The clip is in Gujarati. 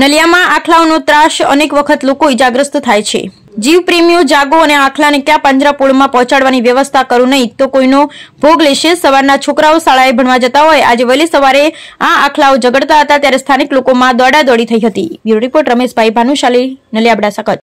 નલિયામાં આખલાઓનો ત્રાસ અનેક વખત લોકો ઇજાગ્રસ્ત થાય છે જીવ પ્રેમીઓ જાગો અને આખલાને ક્યાં પાંજરાપોળમાં પહોંચાડવાની વ્યવસ્થા કરો નહીં તો કોઈનો ભોગ લેશે સવારના છોકરાઓ શાળાએ ભણવા જતા હોય આજે વહેલી સવારે આ આખલાઓ ઝઘડતા હતા ત્યારે સ્થાનિક લોકોમાં દોડાદોડી થઈ હતી બ્યુરો રિપોર્ટ રમેશભાઈ ભાનુશાલી નલિયાબડા સકત